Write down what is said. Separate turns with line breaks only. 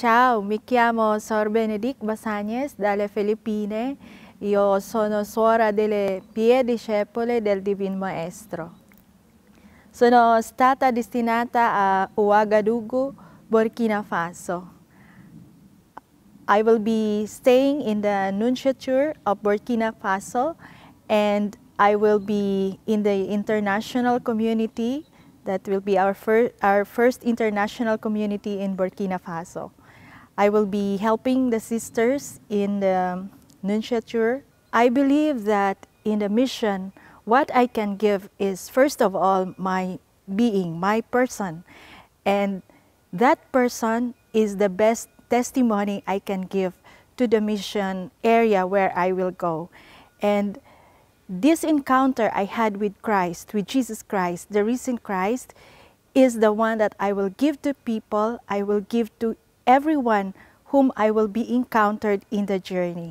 Ciao, mi chiamo Sor Benedict Basagnes dalle Filippine. Io sono suora delle pie discepole del Divin Maestro. Sono stata destinata a Ouagadougou, Burkina Faso. I will be staying in the Nunciature of Burkina Faso and I will be in the international community. That will be our, fir our first international community in Burkina Faso. I will be helping the sisters in the nunciature. I believe that in the mission, what I can give is first of all my being, my person. And that person is the best testimony I can give to the mission area where I will go. And this encounter I had with Christ, with Jesus Christ, the risen Christ, is the one that I will give to people, I will give to everyone whom I will be encountered in the journey.